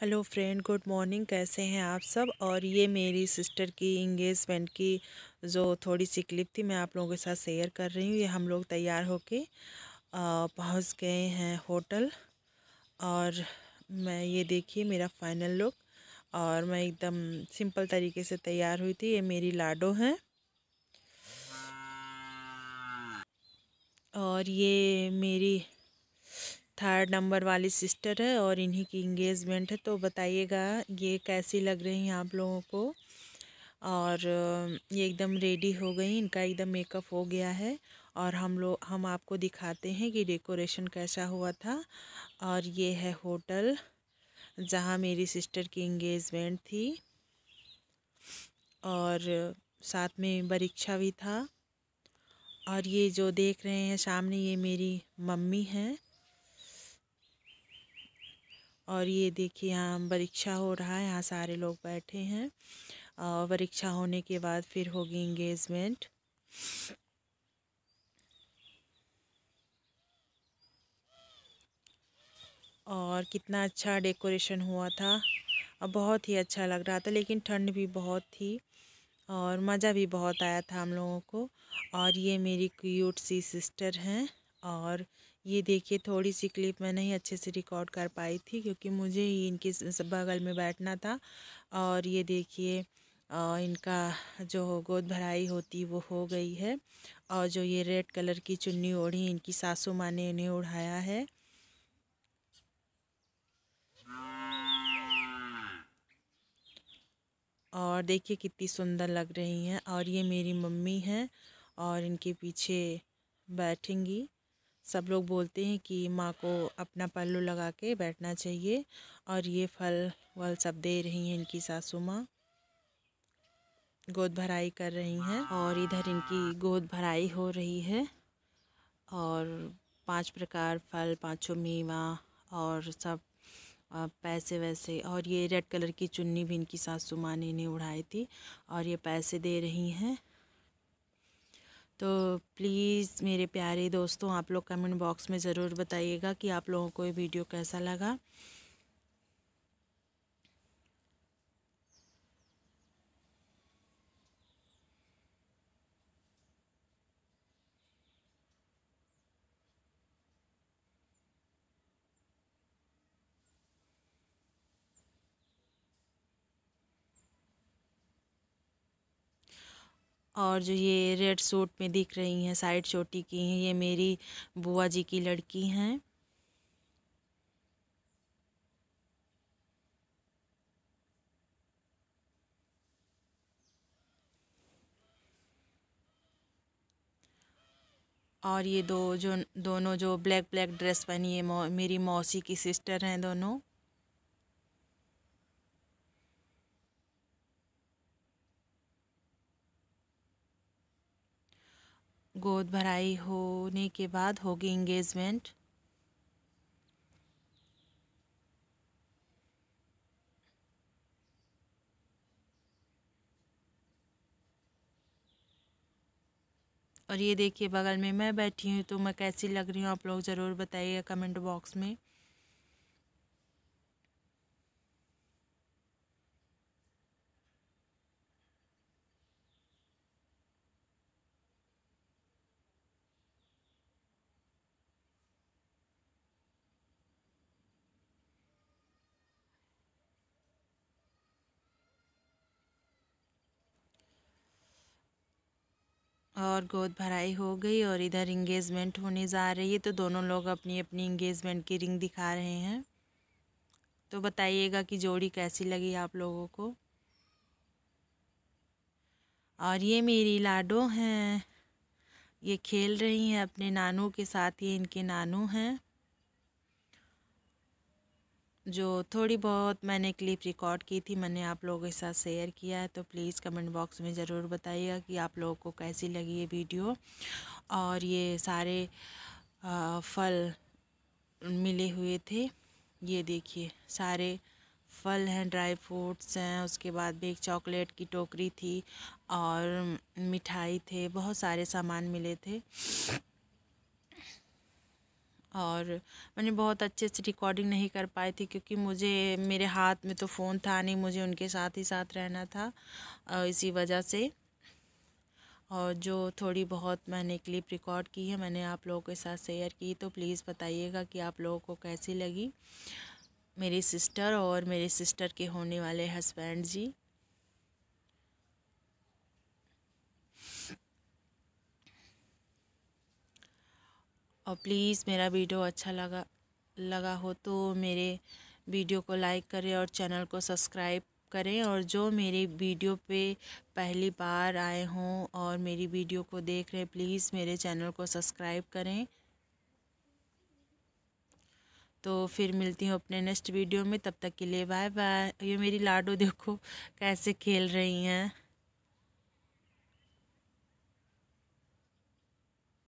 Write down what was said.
hello friend good morning कैसे हैं आप सब और ये मेरी सिस्टर की इंगेजमेंट की जो थोड़ी सी क्लिप थी मैं आप लोगों के साथ शेयर कर रही हूँ ये हम लोग तैयार होके पहुँच गए हैं होटल और मैं ये देखिए मेरा फाइनल लुक और मैं एकदम सिंपल तरीके से तैयार हुई थी ये मेरी लाडो हैं और ये मेरी थर्ड नंबर वाली सिस्टर है और इन्हीं की इंगेजमेंट है तो बताइएगा ये कैसी लग रही हैं आप लोगों को और ये एकदम रेडी हो गई इनका एकदम मेकअप हो गया है और हम लोग हम आपको दिखाते हैं कि डेकोरेशन कैसा हुआ था और ये है होटल जहाँ मेरी सिस्टर की इंगेजमेंट थी और साथ में बरीक्षा भी था और ये जो देख रहे हैं सामने ये मेरी मम्मी हैं और ये देखिए यहाँ परीक्षा हो रहा है यहाँ सारे लोग बैठे हैं और परीक्षा होने के बाद फिर होगी इंगेजमेंट और कितना अच्छा डेकोरेशन हुआ था अब बहुत ही अच्छा लग रहा था लेकिन ठंड भी बहुत थी और मज़ा भी बहुत आया था हम लोगों को और ये मेरी क्यूट सी सिस्टर हैं और ये देखिए थोड़ी सी क्लिप मैं नहीं अच्छे से रिकॉर्ड कर पाई थी क्योंकि मुझे ही इनके बगल में बैठना था और ये देखिए इनका जो गोद भराई होती वो हो गई है और जो ये रेड कलर की चुन्नी ओढ़ी इनकी सासू माँ ने इन्हें उड़ाया है और देखिए कितनी सुंदर लग रही हैं और ये मेरी मम्मी हैं और इनके पीछे बैठेंगी सब लोग बोलते हैं कि माँ को अपना पल्लू लगा के बैठना चाहिए और ये फल वल सब दे रही हैं इनकी सासू माँ गोद भराई कर रही हैं और इधर इनकी गोद भराई हो रही है और पांच प्रकार फल पांचों मेवा और सब पैसे वैसे और ये रेड कलर की चुन्नी भी इनकी सासू माँ ने इन्हें उड़ाई थी और ये पैसे दे रही हैं तो प्लीज़ मेरे प्यारे दोस्तों आप लोग कमेंट बॉक्स में ज़रूर बताइएगा कि आप लोगों को ये वीडियो कैसा लगा और जो ये रेड सूट में दिख रही हैं साइड चोटी की हैं ये मेरी बुआ जी की लड़की हैं और ये दो जो दोनों जो ब्लैक ब्लैक ड्रेस पहनी है मेरी मौसी की सिस्टर हैं दोनों गोद भराई होने के बाद होगी इंगेजमेंट और ये देखिए बगल में मैं बैठी हूँ तो मैं कैसी लग रही हूँ आप लोग ज़रूर बताइए कमेंट बॉक्स में और गोद भराई हो गई और इधर इंगेजमेंट होने जा रही है तो दोनों लोग अपनी अपनी इंगेजमेंट की रिंग दिखा रहे हैं तो बताइएगा कि जोड़ी कैसी लगी आप लोगों को और ये मेरी लाडो हैं ये खेल रही हैं अपने नानों के साथ ये इनके नानू हैं जो थोड़ी बहुत मैंने क्लिप रिकॉर्ड की थी मैंने आप लोगों के साथ शेयर किया है तो प्लीज़ कमेंट बॉक्स में ज़रूर बताइएगा कि आप लोगों को कैसी लगी ये वीडियो और ये सारे आ, फल मिले हुए थे ये देखिए सारे फल हैं ड्राई फ्रूट्स हैं उसके बाद भी एक चॉकलेट की टोकरी थी और मिठाई थे बहुत सारे सामान मिले थे और मैंने बहुत अच्छे से रिकॉर्डिंग नहीं कर पाई थी क्योंकि मुझे मेरे हाथ में तो फ़ोन था नहीं मुझे उनके साथ ही साथ रहना था इसी वजह से और जो थोड़ी बहुत मैंने क्लिप रिकॉर्ड की है मैंने आप लोगों के साथ शेयर की तो प्लीज़ बताइएगा कि आप लोगों को कैसी लगी मेरी सिस्टर और मेरे सिस्टर के होने वाले हस्बैंड जी और प्लीज़ मेरा वीडियो अच्छा लगा लगा हो तो मेरे वीडियो को लाइक करें और चैनल को सब्सक्राइब करें और जो मेरे वीडियो पे पहली बार आए हों और मेरी वीडियो को देख रहे प्लीज़ मेरे चैनल को सब्सक्राइब करें तो फिर मिलती हूँ अपने नेक्स्ट वीडियो में तब तक के लिए बाय बाय ये मेरी लाडो देखो कैसे खेल रही हैं